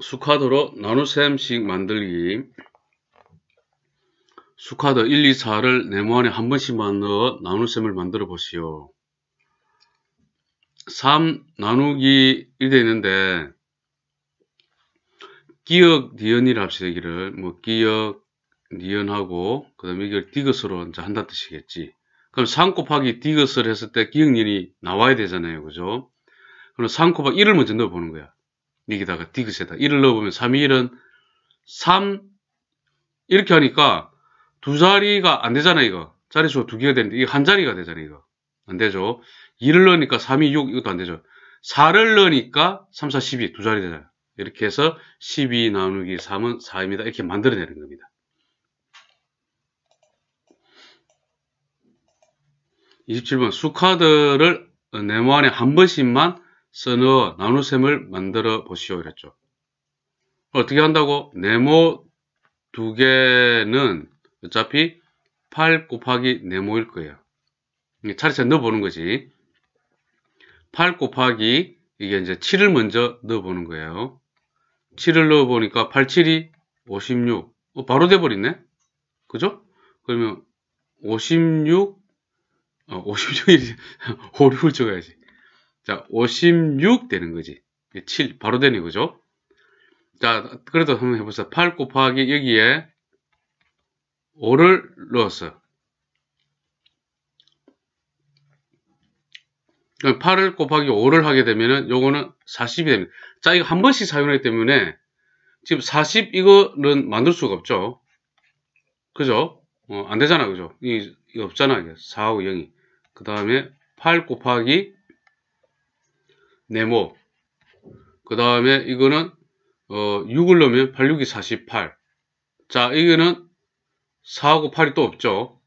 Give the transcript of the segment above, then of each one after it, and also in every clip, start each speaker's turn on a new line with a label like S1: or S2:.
S1: 수카도로 나눗셈씩 만들기 수카도 1, 2, 4를 네모 안에 한 번씩만 넣어 나눗셈을 만들어 보시오. 3 나누기 1되 있는데 기역 니은이라 합시다 여기를 뭐 기억 니은하고 그 다음에 이걸 디귿으로 이제 한다 뜻이겠지 그럼 3 곱하기 디귿을 했을 때 기억 니은이 나와야 되잖아요 그죠 그럼 3 곱하기 1을 먼저 넣어보는 거야 여기다가 디귿에다 1을 넣어보면 3이 1은 3 이렇게 하니까 두 자리가 안 되잖아 요 이거 자릿수가 두 개가 되는데 이게 한 자리가 되잖아 요 이거 안 되죠 2를 넣으니까 3이 6 이것도 안 되죠 4를 넣으니까 3, 4, 12두 자리 되잖아 요 이렇게 해서 12 나누기 3은 4입니다 이렇게 만들어내는 겁니다 2 7번 수카드를 네모 안에 한 번씩만 써넣어 나눗셈을 만들어 보시오 이랬죠. 어떻게 한다고? 네모 두 개는 어차피 8 곱하기 네모일 거예요. 차례차례 넣어보는 거지. 8 곱하기 이게 이제 7을 먼저 넣어보는 거예요. 7을 넣어보니까 8, 7이 56. 어, 바로 돼버리네? 그죠? 그러면 56, 어, 56이 5, 6을 적어야지. 자, 56 되는 거지. 7, 바로 되네, 그죠? 자, 그래도 한번 해보세요. 8 곱하기 여기에 5를 넣었어요. 8을 곱하기 5를 하게 되면은 요거는 40이 됩니다. 자, 이거 한 번씩 사용하기 때문에 지금 40 이거는 만들 수가 없죠. 그죠? 어, 안 되잖아, 그죠? 이, 이 없잖아, 4하고 0이. 그 다음에 8 곱하기 네모 그 다음에 이거는 어, 6을 넣으면 8, 6이 48. 자, 이거는 4하고 8이 또 없죠.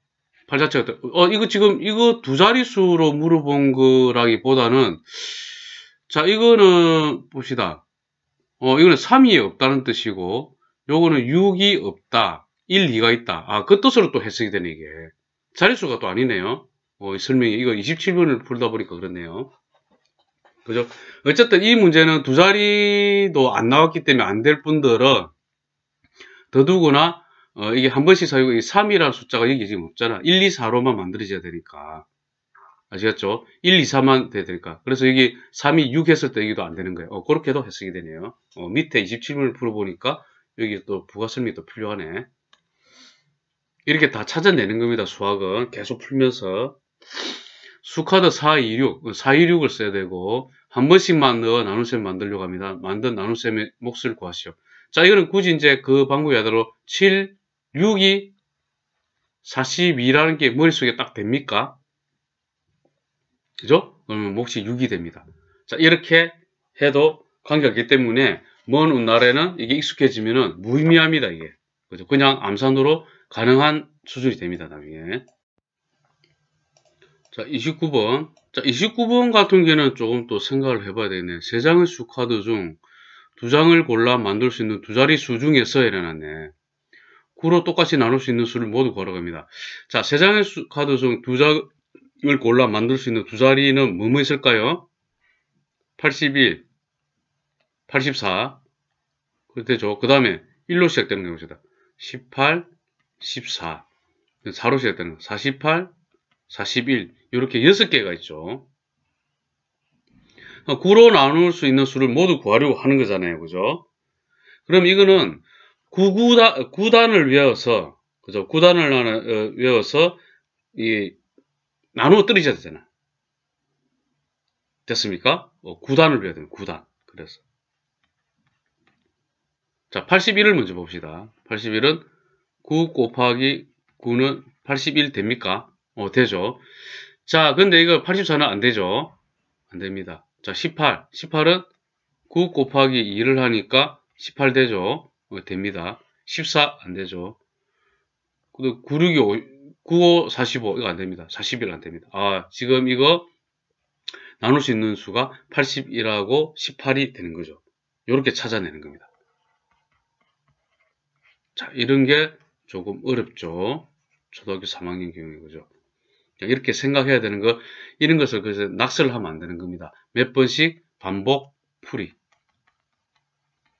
S1: 8 자체가, 어, 이거 지금, 이거 두 자릿수로 물어본 거라기보다는, 자, 이거는, 봅시다. 어, 이거는 3이 없다는 뜻이고, 요거는 6이 없다. 1, 2가 있다. 아, 그 뜻으로 또 해석이 되네, 이게. 자릿수가 또 아니네요. 어, 설명이, 이거 27번을 풀다 보니까 그렇네요. 그죠? 어쨌든 이 문제는 두 자리도 안 나왔기 때문에 안 될 분들은 더더구나 어, 이게 한 번씩 사이고 이 3이라는 숫자가 여기 지금 없잖아. 1, 2, 4로만 만들어져야 되니까. 아시겠죠? 1, 2, 4만 돼야 되니까. 그래서 여기 3이 6 했을 때 여기도 안 되는 거예요. 어, 그렇게도 해석이 되네요. 어, 밑에 27문을 풀어보니까 여기 또 부가 설명이 또 필요하네. 이렇게 다 찾아내는 겁니다. 수학은 계속 풀면서. 수카드 426, 426을 그 써야 되고 한 번씩만 넣어 나눗셈 만들려고 합니다. 만든 나눗셈의 몫을 구하시오. 자, 이거는 굳이 이제 그 방법이 하도로 7, 6이 42라는 게 머릿속에 딱 됩니까? 그죠? 그러면 몫이 6이 됩니다. 자, 이렇게 해도 관계없기 때문에 먼 훗날에는 이게 익숙해지면은 무의미합니다, 이게. 그죠? 그냥 암산으로 가능한 수준이 됩니다, 나중에. 자 29번 자 29번 같은 경우는 조금 또 생각을 해봐야 되네 세 장의 수 카드 중 두 장을 골라 만들 수 있는 두 자리 수 중에서 일어났네 9로 똑같이 나눌 수 있는 수를 모두 걸어갑니다 자세 장의 수 카드 중 두 장을 골라 만들 수 있는 두 자리는 뭐뭐 있을까요 81 84그 되죠. 그 다음에 1로 시작되는 것이다. 18, 14. 4로 시작되는 거. 48, 41. 이렇게 여섯 개가 있죠. 9로 어, 나눌 수 있는 수를 모두 구하려고 하는 거잖아요. 그죠? 그럼 이거는 9구단, 9단을 위하여서 그죠? 9단을 나위하여서 어, 이, 나누어 떨어져야 되잖아. 됐습니까? 어, 9단을 외워야 되는 9단. 그래서. 자, 81을 먼저 봅시다. 81은 9 곱하기 9는 81 됩니까? 어, 되죠. 자, 근데 이거 84는 안 되죠. 안 됩니다. 자, 18. 18은 9 곱하기 2를 하니까 18 되죠. 어, 됩니다. 14 안 되죠. 9, 6이 5, 9, 5, 45 이거 안 됩니다. 41 안 됩니다. 아, 지금 이거 나눌 수 있는 수가 81하고 18이 되는 거죠. 이렇게 찾아내는 겁니다. 자, 이런 게 조금 어렵죠. 초등학교 3학년 경우에 그죠. 이렇게 생각해야 되는 거 이런 것을 그래서 낙서를 하면 안 되는 겁니다. 몇 번씩 반복 풀이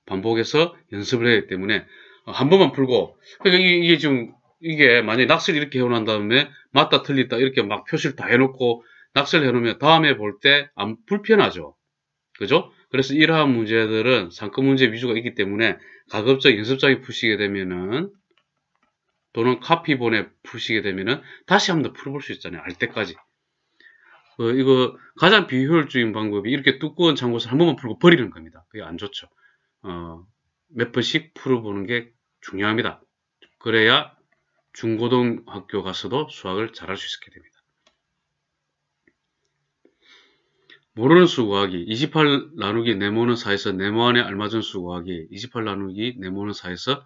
S1: 반복해서 연습을 해야 되기 때문에 어, 한 번만 풀고 그러니까 이게 지금 이게 만약에 낙서를 이렇게 해놓은 다음에 맞다 틀리다 이렇게 막 표시를 다 해놓고 낙서를 해놓으면 다음에 볼 때 안 불편하죠. 그죠? 그래서 이러한 문제들은 상급 문제 위주가 있기 때문에 가급적 연습장에 푸시게 되면은 또는 카피본에 푸시게 되면은 다시 한 번 더 풀어볼 수 있잖아요. 알 때까지. 어, 이거 가장 비효율적인 방법이 이렇게 두꺼운 장고서 한 번만 풀고 버리는 겁니다. 그게 안 좋죠. 어, 몇 번씩 풀어보는 게 중요합니다. 그래야 중고등학교 가서도 수학을 잘할 수 있게 됩니다. 모르는 수 구하기 28 나누기 네모는 4에서 네모 안에 알맞은 수 구하기 28 나누기 네모는 4에서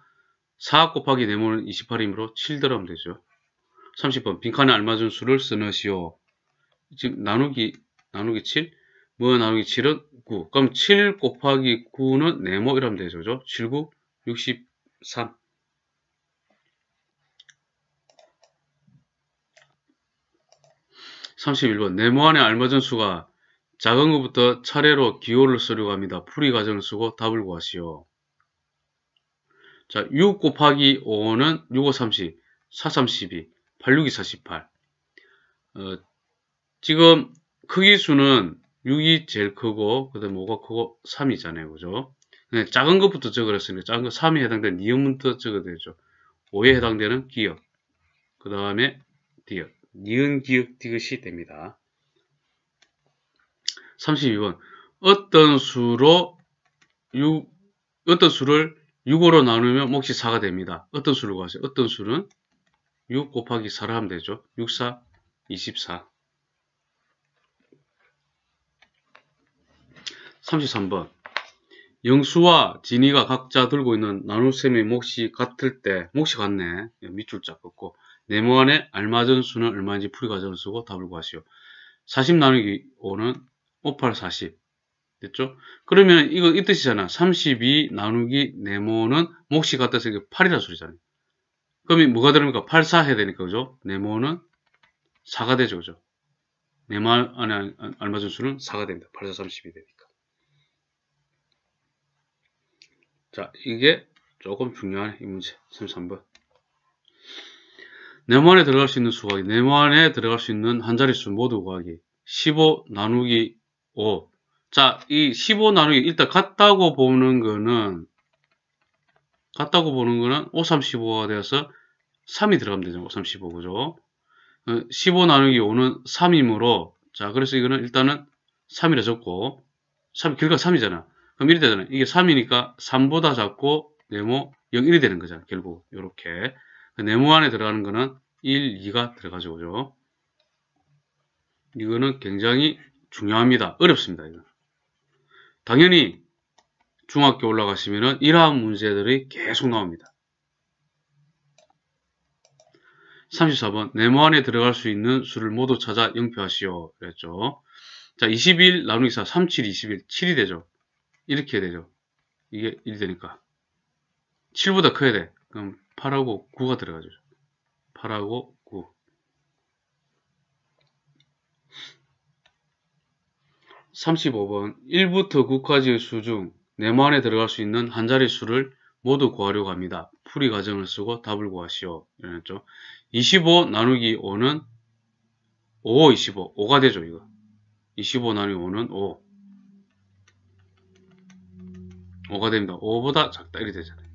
S1: 4 곱하기 네모는 28이므로 7더라면 되죠. 30번 빈칸에 알맞은 수를 쓰으시오 지금 나누기 나누기 7뭐야 나누기 7은 9 그럼 7 곱하기 9는 네모 이러면 되죠. 그죠? 7, 9, 63 31번 네모 안에 알맞은 수가 작은 것부터 차례로 기호를 쓰려고 합니다. 풀이 과정을 쓰고 답을 구하시오. 자, 6 곱하기 5는 6, 5, 30, 4, 3, 2 8, 6, 2, 4, 18. 어, 지금 크기수는 6이 제일 크고, 그 다음에 5가 크고, 3이잖아요. 그죠? 작은 것부터 적으랬으니까 작은 거 3에 해당되는 니은부터 적어야 되죠. 5에 해당되는 기역, 그 다음에 디귿, 니은, 기역, 디귿이 됩니다. 32번 어떤 수로 6, 어떤 수를 6으로 나누면 몫이 4가 됩니다. 어떤 수를 구하세요? 어떤 수는 6 곱하기 4를 하면 되죠. 6, 4, 24. 33번 영수와 진이가 각자 들고 있는 나눗셈의 몫이 같을 때 몫이 같네. 예, 밑줄 짝 긋고 네모 안에 알맞은 수는 얼마인지 풀이 과정을 쓰고 답을 구하시오. 40 나누기 5는 58, 40. 됐죠? 그러면 이거 이 뜻이잖아. 32 나누기 네모는 몫이 갖다 쓰기 8이라 소리잖아요. 그럼면 뭐가 들어니까 8, 4 해야 되니까, 그죠? 네모는 4가 되죠, 그죠? 네말 안에 알맞은 수는 4가 됩니다. 8, 4, 3 2 되니까. 자, 이게 조금 중요한 이 문제. 33번. 네모 안에 들어갈 수 있는 수가 네모 안에 들어갈 수 있는 한자리수 모두 구하기. 15 나누기 5 자, 이 15 나누기 일단 같다고 보는 거는 같다고 보는 거는 5, 3, 5가 되어서 3이 들어가면 되죠. 5, 3, 5 그죠? 15 어, 나누기 5는 3이므로 자, 그래서 이거는 일단은 3이라 적고 3, 결과 3이잖아. 그럼 이렇게 되잖아. 이게 3이니까 3보다 작고 네모 0, 1이 되는 거잖아. 결국 이렇게 그 네모 안에 들어가는 거는 1, 2가 들어가죠. 그죠? 이거는 굉장히 중요합니다. 어렵습니다. 이거. 당연히 중학교 올라가시면 이러한 문제들이 계속 나옵니다. 34번 네모 뭐 안에 들어갈 수 있는 수를 모두 찾아 영표하시오 그랬죠. 자21 나누기 4 37 21 7이 되죠. 이렇게 되죠. 이게 1이 되니까 7보다 커야 돼. 그럼 8하고 9가 들어가죠. 8하고 35번 1부터 9까지의 수 중 네모 안에 들어갈 수 있는 한 자리 수를 모두 구하려고 합니다. 풀이 과정을 쓰고 답을 구하시오. 이랬죠. 25 나누기 5는 5, 25. 5가 되죠, 이거. 25 나누기 5는 5. 5가 됩니다. 5보다 작다. 이렇게 되잖아요.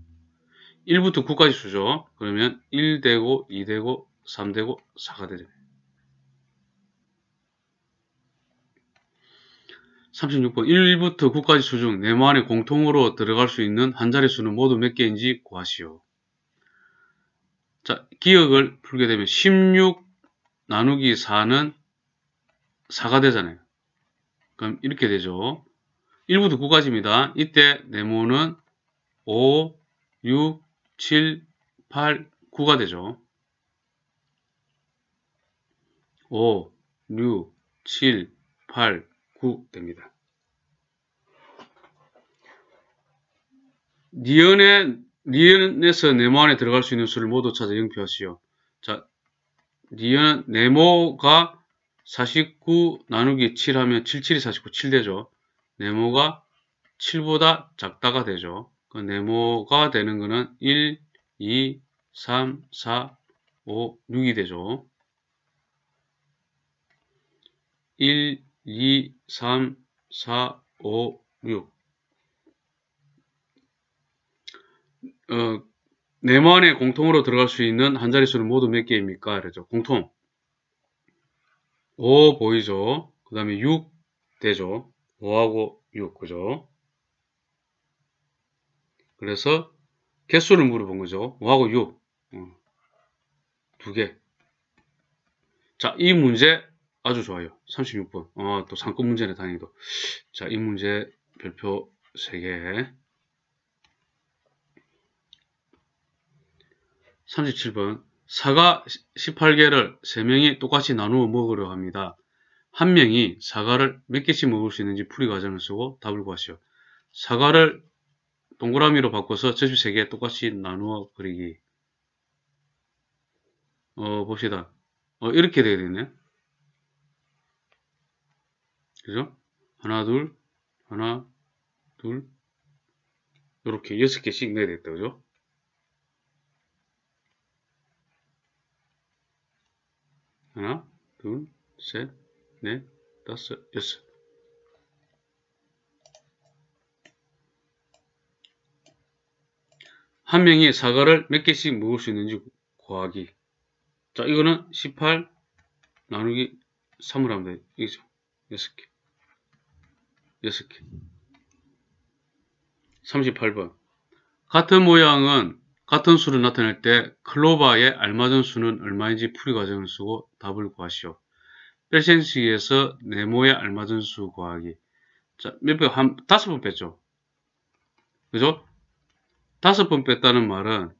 S1: 1부터 9까지 수죠. 그러면 1 되고 2 되고 3 되고 4가 되죠. 36번 1부터 9까지 수중 내만의 네 공통으로 들어갈 수 있는 한 자릿수는 모두 몇 개인지 구하시오. 자, 기억을 풀게 되면 16 나누기 4는 4가 되잖아요. 그럼 이렇게 되죠. 1부터 9까지입니다. 이때 네모는 5, 6, 7, 8, 9가 되죠. 5, 6, 7, 8, 구됩니다. 니은의, 니은에서 네모 안에 들어갈 수 있는 수를 모두 찾아 영표하시오. 자, 니은, 네모가 49 나누기 7 하면 77이 49, 7 되죠. 네모가 7보다 작다가 되죠. 그 네모가 되는 거는 1, 2, 3, 4, 5, 6이 되죠. 1, 2, 3, 4, 5, 6 어, 네모 안에 공통으로 들어갈 수 있는 한 자릿수는 모두 몇 개입니까? 그러죠. 공통 5 보이죠? 그 다음에 6 되죠. 5하고 6 그죠? 그래서 개수를 물어본 거죠. 5하고 6 어, 두개 자, 이 문제 아주 좋아요. 36번. 어, 또 상급 문제네, 다행히도. 자, 이 문제 별표 3개. 37번. 사과 18개를 3명이 똑같이 나누어 먹으려 합니다. 한 명이 사과를 몇 개씩 먹을 수 있는지 풀이 과정을 쓰고 답을 구하시오. 사과를 동그라미로 바꿔서 접시 3개 똑같이 나누어 그리기. 어, 봅시다. 어, 이렇게 되겠네. 그죠 하나 둘 하나 둘 이렇게 여섯 개씩 넣어야 되겠다 그죠? 하나 둘 셋 넷 다섯 여섯 한 명이 사과를 몇 개씩 먹을 수 있는지 구하기 자 이거는 18 나누기 3을 하면 되겠죠 6개 6개 38번 같은 모양은 같은 수를 나타낼 때클로바의 알맞은 수는 얼마인지 풀이 과정을 쓰고 답을 구하시오. 뺄센식에서네모의 알맞은 수 구하기. 자, 몇 배, 한, 다섯 번 뺐죠? 그죠? 다섯 번 뺐다는 말은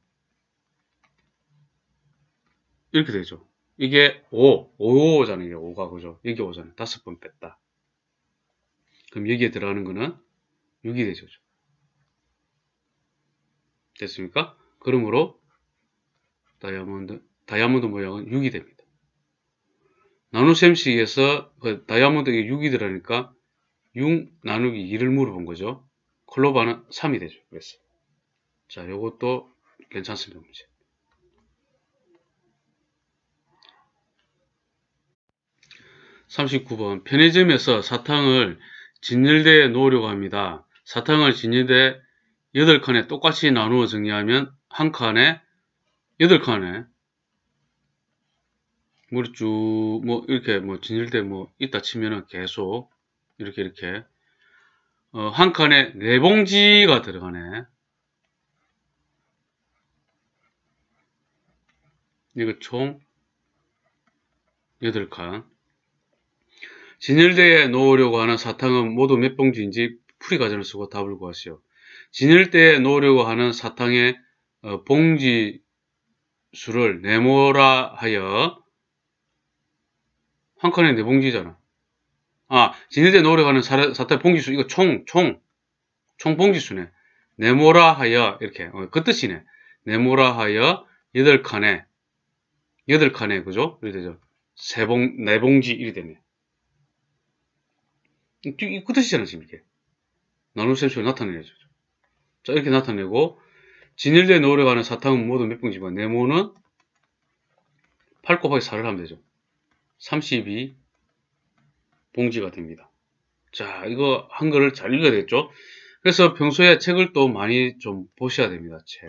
S1: 이렇게 되죠. 이게 5, 5잖아요. 이 5가, 그죠? 이게 5잖아요. 다섯 번 뺐다. 그럼 여기에 들어가는 거는 6이 되죠. 됐습니까? 그러므로 다이아몬드, 다이아몬드 모양은 6이 됩니다. 나노셈식에서 그 다이아몬드에 6이 들어가니까 6 나누기 2를 물어본 거죠. 클로바는 3이 되죠. 그래서 자, 요것도 괜찮습니다. 문제. 삼십번 편의점에서 사탕을 진열대에 놓으려고 합니다. 사탕을 진열대 8칸에 똑같이 나누어 정리하면 한 칸에 8칸에 물이 쭉뭐 이렇게 뭐 진열대 뭐 있다 치면은 계속 이렇게 이렇게 어, 한 칸에 네 봉지가 들어가네. 이거 총 8칸 진열대에 놓으려고 하는 사탕은 모두 몇 봉지인지 풀이 가전을 쓰고 답을 구하시오. 진열대에 놓으려고 하는 사탕의 어, 봉지 수를 네모라 하여 한 칸에 네 봉지잖아. 아, 진열대에 놓으려고 하는 사, 탕의 봉지 수 이거 총, 총, 총 봉지 수네. 네모라 하여 이렇게 어, 그 뜻이네. 네모라 하여 여덟 칸에 여덟 칸에 그죠? 이렇게 되죠. 세 봉, 네 봉지 이렇게 되네. 이 끝이잖아, 그 지금 이게. 나눗셈 식을 나타내야죠. 자, 이렇게 나타내고, 진일대 노을에 려가는 사탕은 모두 몇 봉지만, 뭐, 네모는 8 곱하기 4를 하면 되죠. 32 봉지가 됩니다. 자, 이거 한글을 잘 읽어야 되겠죠? 그래서 평소에 책을 또 많이 좀 보셔야 됩니다, 책.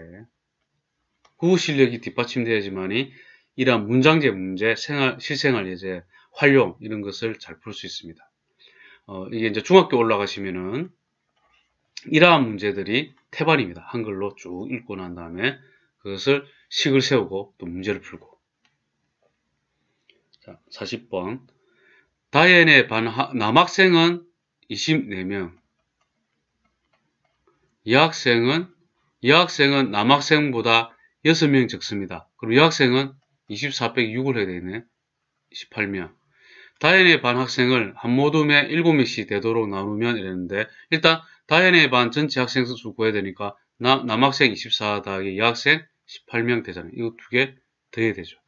S1: 구우 실력이 뒷받침돼야지만이 이러한 문장제 문제, 생활, 실생활 예제, 활용, 이런 것을 잘 풀 수 있습니다. 어, 이게 이제 중학교 올라가시면은 이러한 문제들이 태반입니다. 한글로 쭉 읽고 난 다음에 그것을 식을 세우고 또 문제를 풀고 자 40번 다이앤의반 남학생은 24명 여학생은 여학생은 남학생보다 6명 적습니다. 그럼 여학생은 24 6을 해야 되네. 18명 다연의 반 학생을 한 모둠에 7명씩 되도록 나누면 이랬는데 일단 다연의 반 전체 학생 수를 구해야 되니까 남, 남학생 24 더하기 여학생 18명 되잖아요. 이거 두 개 더해야 되죠.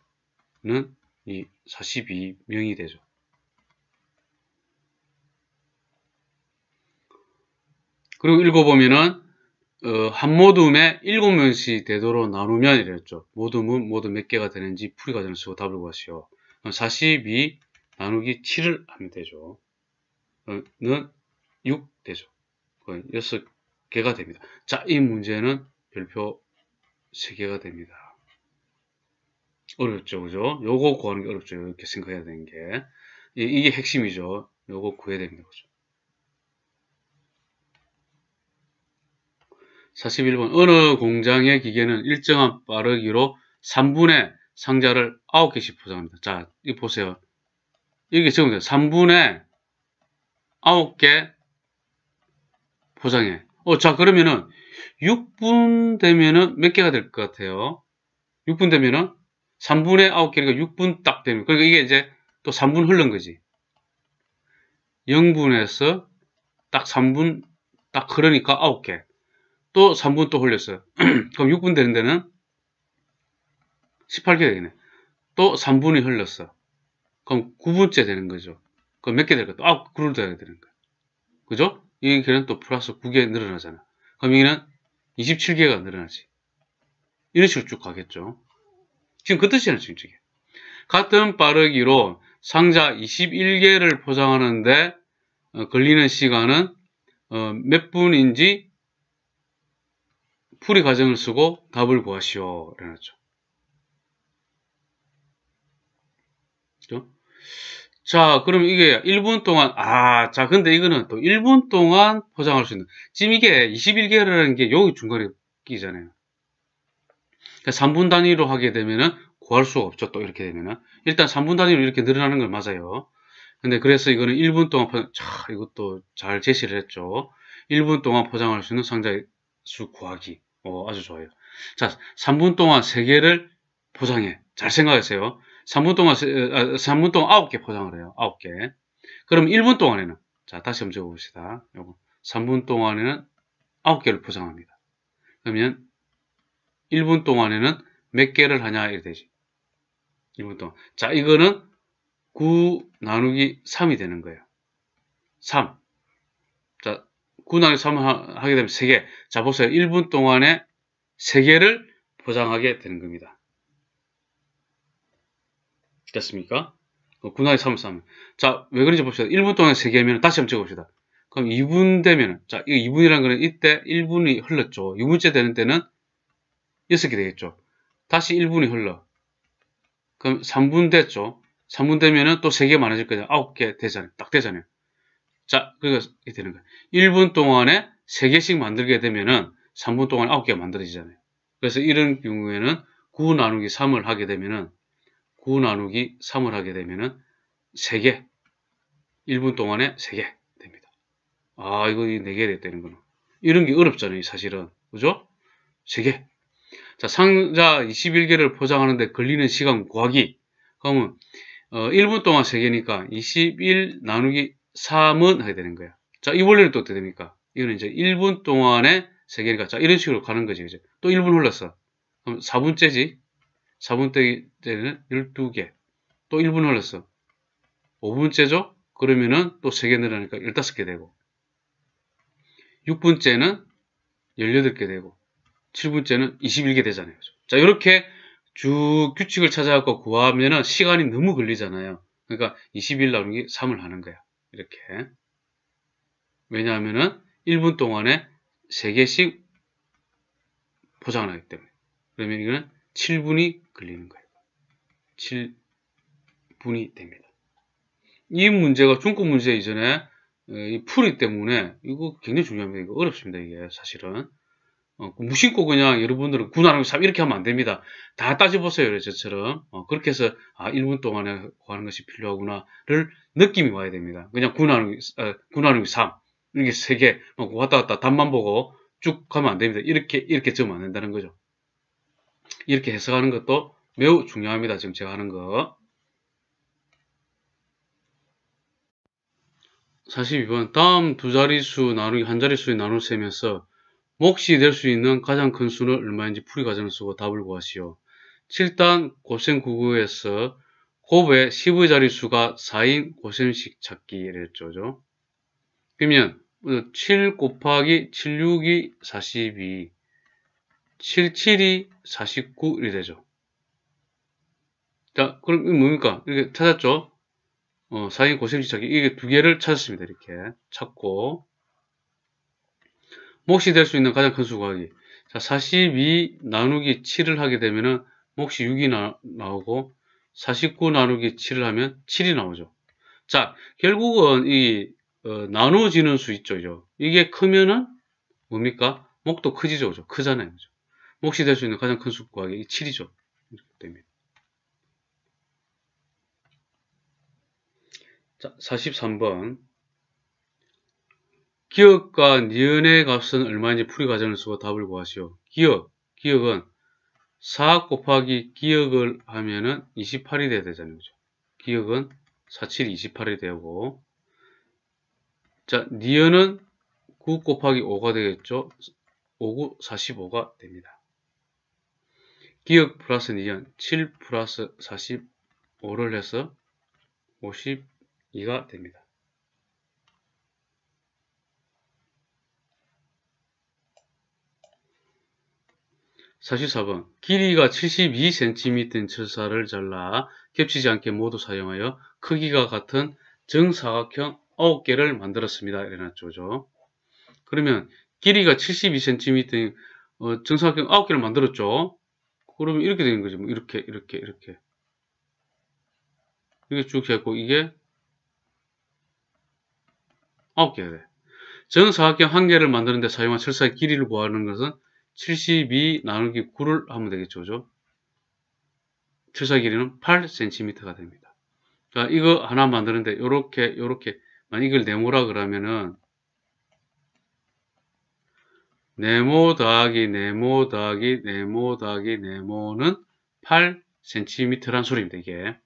S1: 는이 42명이 되죠. 그리고 읽어보면은 어, 한 모둠에 7명씩 되도록 나누면 이랬죠. 모둠은 모두 몇 개가 되는지 풀이과정을 쓰고 답을 구하시오. 42 나누기 7을 하면 되죠. 어, 는6 되죠. 6개가 됩니다. 자, 이 문제는 별표 3개가 됩니다. 어렵죠, 그죠? 요거 구하는 게 어렵죠. 이렇게 생각해야 되는 게. 이게 핵심이죠. 요거 구해야 됩니다. 그죠? 41번. 어느 공장의 기계는 일정한 빠르기로 3분의 상자를 9개씩 포장합니다. 자, 이 보세요. 여기 적용돼요. 3분의 9개 포장해. 어, 자, 그러면은 6분 되면은 몇 개가 될 것 같아요? 6분 되면은 3분의 9개니까 6분 딱되면 그러니까 이게 이제 또 3분 흘른 거지. 0분에서 딱 3분 딱 그러니까 9개. 또 3분 또 흘렸어요. 그럼 6분 되는 데는 18개 되네. 겠또 3분이 흘렀어. 그럼 9분째 되는 거죠. 그럼 몇 개 될까? 또 9그룹 아, 돼야 되는 거야. 그죠? 이길는또 플러스 9개 늘어나잖아. 그럼 여기는 27개가 늘어나지. 이런 식으로 쭉 가겠죠. 지금 그 뜻이에요, 지금 이게. 같은 빠르기로 상자 21개를 포장하는데 어, 걸리는 시간은 어, 몇 분인지 풀이 과정을 쓰고 답을 구하시오. 이래놨죠. 그죠? 자, 그럼 이게 1분 동안, 아, 자, 근데 이거는 또 1분 동안 포장할 수 있는. 지금 이게 21개라는 게 여기 중간이잖아요. 3분 그러니까 단위로 하게 되면은 구할 수가 없죠. 또 이렇게 되면은. 일단 3분 단위로 이렇게 늘어나는 걸 맞아요. 근데 그래서 이거는 1분 동안 포장, 자, 이것도 잘 제시를 했죠. 1분 동안 포장할 수 있는 상자의 수 구하기. 어, 아주 좋아요. 자, 3분 동안 3개를 포장해. 잘 생각하세요. 3분 동안, 3분 어, 어, 동안 9개 포장을 해요. 9개. 그럼 1분 동안에는, 자, 다시 한번 적어봅시다. 요거. 3분 동안에는 9개를 포장합니다. 그러면 1분 동안에는 몇 개를 하냐, 이렇 되지. 1분 동안. 자, 이거는 9 나누기 3이 되는 거예요. 3. 자, 9 나누기 3 하게 되면 3개. 자, 보세요. 1분 동안에 3개를 포장하게 되는 겁니다. 됐습니까? 군화의 어, 33. 자, 왜 그런지 봅시다. 1분 동안 3개면 다시 한번 찍어봅시다. 그럼 2분 되면, 자, 이 2분이라는 거는 이때 1분이 흘렀죠. 2분째 되는 때는 6개 되겠죠. 다시 1분이 흘러. 그럼 3분 됐죠. 3분 되면은 또 3개 많아질 거요 9개 되잖아요. 딱 되잖아요. 자, 그러니까 이게 되는 거예요. 1분 동안에 3개씩 만들게 되면은 3분 동안 9개가 만들어지잖아요. 그래서 이런 경우에는 9 나누기 3을 하게 되면은 9 나누기 3을 하게 되면은 3개 1분 동안에 3개 됩니다. 아 이거 4개 됐다는 거는 이런 게 어렵잖아요 사실은 그죠? 3개 자 상자 21개를 포장하는데 걸리는 시간 구하기 그러면 어, 1분 동안 3개니까 21 나누기 3은 하게 되는 거야. 자, 이 원리는 또 어떻게 됩니까? 이거는 이제 1분 동안에 3개니까 자, 이런 식으로 가는 거지. 이제 또 1분 흘렀어. 그럼 4분째지. 4분의 때는 12개. 또 1분 흘렀어. 5분째죠? 그러면은 또 3개 늘어나니까 15개 되고. 6분째는 18개 되고. 7분째는 21개 되잖아요. 자, 이렇게 쭉 규칙을 찾아갖고 구하면은 시간이 너무 걸리잖아요. 그러니까 20일 나누게 3을 하는 거야. 이렇게. 왜냐하면은 1분 동안에 3개씩 포장 하기 때문에. 그러면 이거는 7분이 걸리는 거예요. 7분이 됩니다. 이 문제가 중급 문제 이전에 어, 이 풀이 때문에 이거 굉장히 중요합니다. 이거 어렵습니다. 이게 사실은. 어, 그 무심코 그냥 여러분들은 구나는3 이렇게 하면 안 됩니다. 다 따져보세요. 저처럼. 어, 그렇게 해서 아 1분 동안에 구하는 것이 필요하구나를 느낌이 와야 됩니다. 그냥 구나는 어, 구나름 3 이렇게 세개 왔다 갔다 답만 보고 쭉 가면 안 됩니다. 이렇게 이렇게 점안 된다는 거죠. 이렇게 해석하는 것도 매우 중요합니다. 지금 제가 하는 거. 42번 다음 두 자리수 나누기 한 자리수의 나눌셈에서 몫이 될 수 있는 가장 큰 수는 얼마인지 풀이 과정을 쓰고 답을 구하시오. 7단 곱셈 99에서 곱의 10의 자리수가 4인 곱셈식 찾기이랬죠 그러면 7 곱하기 7, 6이 42 77이 49이 되죠. 자, 그럼 이게 뭡니까? 이렇게 찾았죠? 어, 4인 고심지 찾기. 이게 두 개를 찾았습니다. 이렇게 찾고. 몫이 될 수 있는 가장 큰 수 구하기. 자, 42 나누기 7을 하게 되면은 몫이 6이 나, 나오고 49 나누기 7을 하면 7이 나오죠. 자, 결국은 이 어, 나누어지는 수 있죠. 이게 크면은 뭡니까? 목도 커지죠 그죠? 크잖아요. 그죠? 몫이 될 수 있는 가장 큰숙 구하기 7이죠. 이렇게 됩니다. 자, 43번. 기억과 니은의 값은 얼마인지 풀이 과정을 쓰고 답을 구하시오. 기억, 기억은 4 곱하기 기억을 하면은 28이 돼야 되잖아요. 그죠? 기억은 4, 7, 28이 되고, 자, 니은은 9 곱하기 5가 되겠죠? 5, 9, 45가 됩니다. 기억 플러스 2는 7 플러스 45를 해서 52가 됩니다. 4 4번 길이가 72cm인 철사를 잘라 겹치지 않게 모두 사용하여 크기가 같은 정사각형 9개를 만들었습니다. 이래놨죠. 그러면 길이가 72cm 인 어, 정사각형 9개를 만들었죠. 그러면 이렇게 되는 거지. 뭐 이렇게, 이렇게, 이렇게. 이게쭉 해갖고 이게 아홉 개야 돼. 전사각형한 개를 만드는데 사용한 철사의 길이를 구하는 것은 72 나누기 9를 하면 되겠죠. 그죠? 철사 길이는 8cm가 됩니다. 자, 이거 하나 만드는데 요렇게 요렇게 만약 이걸 네모라 그러면은 네모 더하기 네모 더하기 네모 더하기 네모는 8cm란 소리입니다. 이게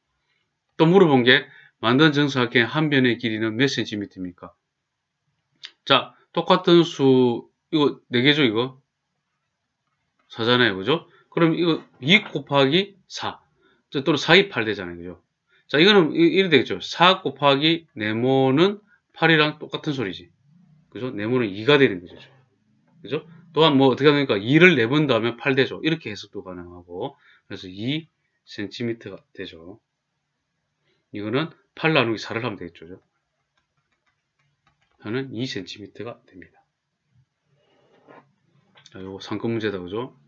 S1: 또 물어본 게 만든 정사각형 한 변의 길이는 몇 cm입니까? 자 똑같은 수 이거 4개죠 이거? 4잖아요 그죠? 그럼 이거 2 곱하기 4 또는 4, 이8 되잖아요 그죠? 자 이거는 이래 되겠죠 4 곱하기 네모는 8이랑 똑같은 소리지 그죠? 네모는 2가 되는 거죠 그죠? 또한 뭐 어떻게 하니까 2를 내본 다음에 8 되죠. 이렇게 해석도 가능하고 그래서 2cm가 되죠. 이거는 8 나누기 4를 하면 되겠죠. 하는 2cm가 됩니다. 자, 요거 상급 문제다 그죠?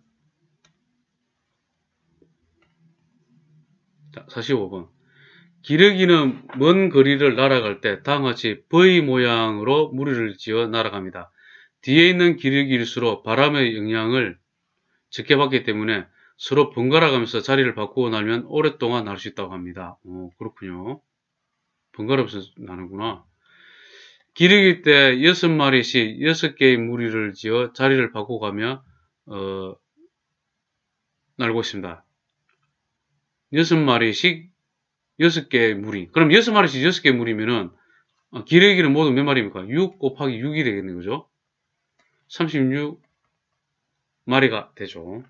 S1: 자, 45번 기르기는 먼 거리를 날아갈 때 다음같이 V 모양으로 무리를 지어 날아갑니다. 뒤에 있는 기력일수록 바람의 영향을 적게 받기 때문에 서로 번갈아가면서 자리를 바꾸어 나면 오랫동안 날 수 있다고 합니다. 오, 어, 그렇군요. 번갈아가면서 나는구나. 기르기 때 여섯 마리씩 여섯 개의 무리를 지어 자리를 바꿔가며 어, 날고 있습니다. 여섯 마리씩 여섯 개의 무리. 그럼 여섯 마리씩 여섯 개의 무리면은 기르기는 어, 모두 몇 마리입니까? 6 곱하기 6이 되겠네, 그죠? 36마리가 되죠.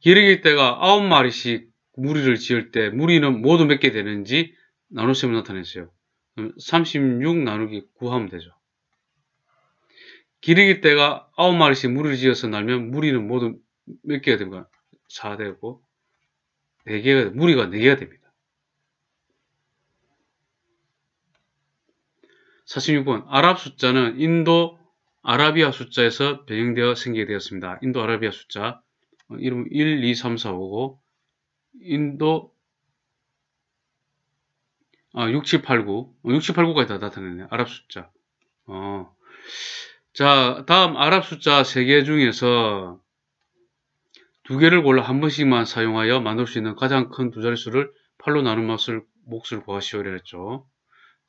S1: 기르기때가 9마리씩 무리를 지을 때 무리는 모두 몇 개 되는지 나눗셈을 나타냈어요. 36 나누기 9 하면 되죠. 기르기때가 9마리씩 무리를 지어서 날면 무리는 모두 몇 개가 됩니까? 4되고 4개가 무리가 4개가 됩니다. 46번 아랍 숫자는 인도 아라비아 숫자에서 변형되어 생기게 되었습니다. 인도 아라비아 숫자 어, 이름 1, 2, 3, 4, 5고 인도 아, 6, 7, 8, 9 6, 7, 8, 9까지 다 나타내네 요 아랍 숫자 어. 자 다음 아랍 숫자 3개 중에서 두 개를 골라 한 번씩만 사용하여 만들 수 있는 가장 큰 두 자릿수를 8로 나눈 몫을, 몫을 구하시오 이랬죠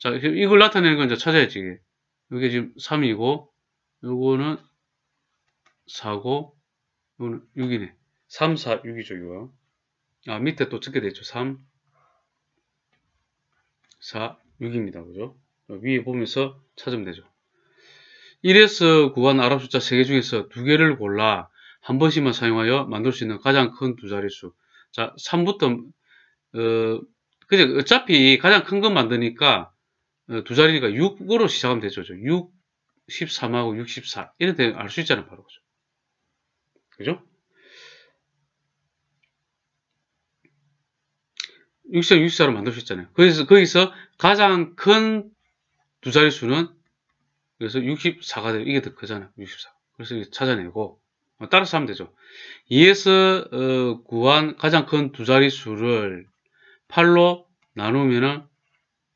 S1: 자, 이걸 나타내는 건 이제 찾아야지. 이게 지금 3이고, 요거는 4고, 요거는 6이네. 3, 4, 6이죠, 이거. 아, 밑에 또 적게 되죠. 3, 4, 6입니다. 그죠? 위에 보면서 찾으면 되죠. 1에서 구한 아랍 숫자 3개 중에서 2개를 골라 한 번씩만 사용하여 만들 수 있는 가장 큰 두 자릿수. 자, 3부터, 어, 그죠? 어차피 가장 큰 건 만드니까 어, 두 자리니까 6으로 시작하면 되죠. 6, 13하고 64. 이렇게알수 있잖아요. 바로. 그죠? 그죠? 64, 64로 만들 수 있잖아요. 그래서 거기서 가장 큰 두자리수는 그래서 64가 되요 이게 더 크잖아요. 64. 그래서 이게 찾아내고 어, 따라서 하면 되죠. 2에서 어, 구한 가장 큰 두자리수를 8로 나누면은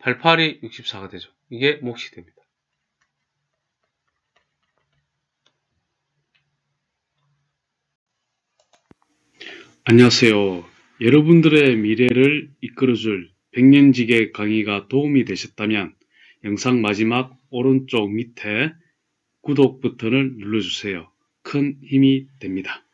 S1: 88이 64가 되죠. 이게 몫이 됩니다. 안녕하세요. 여러분들의 미래를 이끌어줄 백년지계 강의가 도움이 되셨다면 영상 마지막 오른쪽 밑에 구독 버튼을 눌러주세요. 큰 힘이 됩니다.